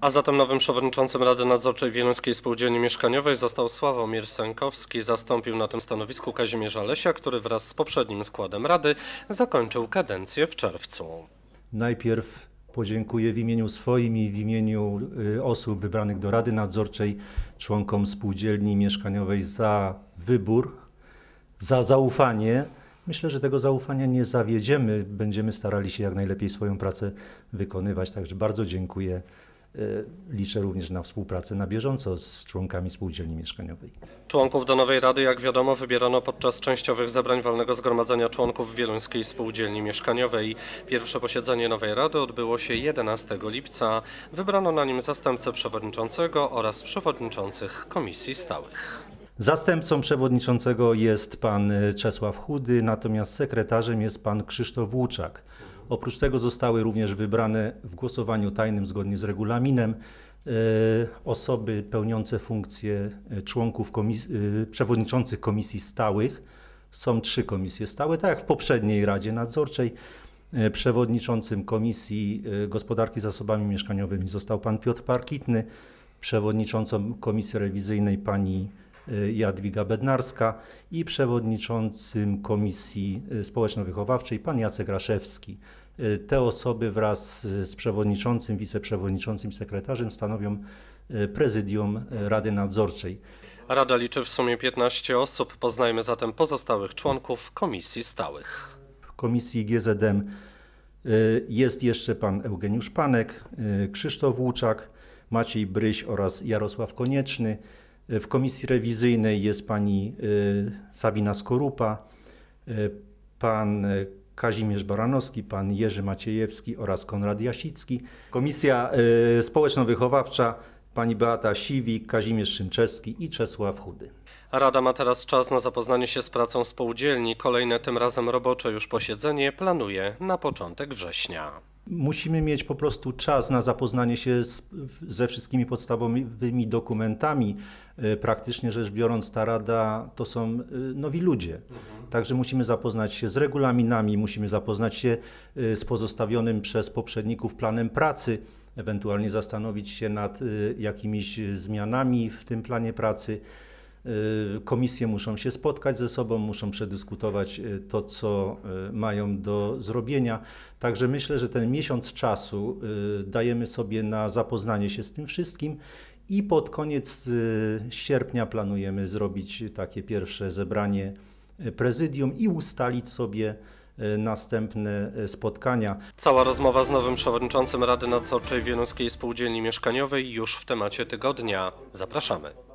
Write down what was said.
A zatem nowym przewodniczącym Rady Nadzorczej Wieluńskiej Spółdzielni Mieszkaniowej został Sławomir Senkowski. Zastąpił na tym stanowisku Kazimierza Lesia, który wraz z poprzednim składem Rady zakończył kadencję w czerwcu. Najpierw podziękuję w imieniu swoim i w imieniu y, osób wybranych do Rady Nadzorczej członkom Spółdzielni Mieszkaniowej za wybór, za zaufanie. Myślę, że tego zaufania nie zawiedziemy. Będziemy starali się jak najlepiej swoją pracę wykonywać. Także bardzo dziękuję Y, liczę również na współpracę na bieżąco z członkami spółdzielni mieszkaniowej. Członków do nowej rady, jak wiadomo, wybierano podczas częściowych zebrań Walnego Zgromadzenia Członków Wieluńskiej Spółdzielni Mieszkaniowej. Pierwsze posiedzenie nowej rady odbyło się 11 lipca. Wybrano na nim zastępcę przewodniczącego oraz przewodniczących komisji stałych. Zastępcą przewodniczącego jest pan Czesław Chudy, natomiast sekretarzem jest pan Krzysztof Łuczak. Oprócz tego zostały również wybrane w głosowaniu tajnym zgodnie z regulaminem e, osoby pełniące funkcje e, członków komis e, przewodniczących komisji stałych. Są trzy komisje stałe, tak jak w poprzedniej Radzie Nadzorczej. Przewodniczącym Komisji Gospodarki Zasobami Mieszkaniowymi został pan Piotr Parkitny, przewodniczącą Komisji Rewizyjnej pani Y, Jadwiga Bednarska i przewodniczącym Komisji y, Społeczno-Wychowawczej pan Jacek Raszewski. Y, te osoby wraz z przewodniczącym, wiceprzewodniczącym, sekretarzem stanowią prezydium Rady Nadzorczej. Rada liczy w sumie 15 osób. Poznajmy zatem pozostałych członków komisji stałych. W komisji GZM jest jeszcze pan Eugeniusz Panek, Krzysztof Łuczak, Maciej Bryś oraz Jarosław Konieczny. W komisji rewizyjnej jest pani y, Sabina Skorupa, y, pan y, Kazimierz Baranowski, pan Jerzy Maciejewski oraz Konrad Jasicki. Komisja społeczno-wychowawcza pani Beata Siwik, Kazimierz Szymczewski i Czesław Chudy. Rada ma teraz czas na zapoznanie się z pracą spółdzielni. Kolejne tym razem robocze już posiedzenie planuje na początek września musimy mieć po prostu czas na zapoznanie się z, ze wszystkimi podstawowymi dokumentami. E, praktycznie rzecz biorąc, ta rada to są e, nowi ludzie. Mhm. Także musimy zapoznać się z regulaminami, musimy zapoznać się e, z pozostawionym przez poprzedników planem pracy, ewentualnie zastanowić się nad jakimiś zmianami w tym planie pracy. Y, komisje muszą się spotkać ze sobą, muszą przedyskutować y, to, co y, mają do zrobienia. Także myślę, że ten miesiąc czasu dajemy sobie na zapoznanie się z tym wszystkim. I pod koniec sierpnia planujemy zrobić takie pierwsze zebranie prezydium i ustalić sobie następne spotkania. Cała rozmowa z nowym przewodniczącym Rady Nadzorczej Wieluńskiej Spółdzielni Mieszkaniowej już w temacie tygodnia. Zapraszamy.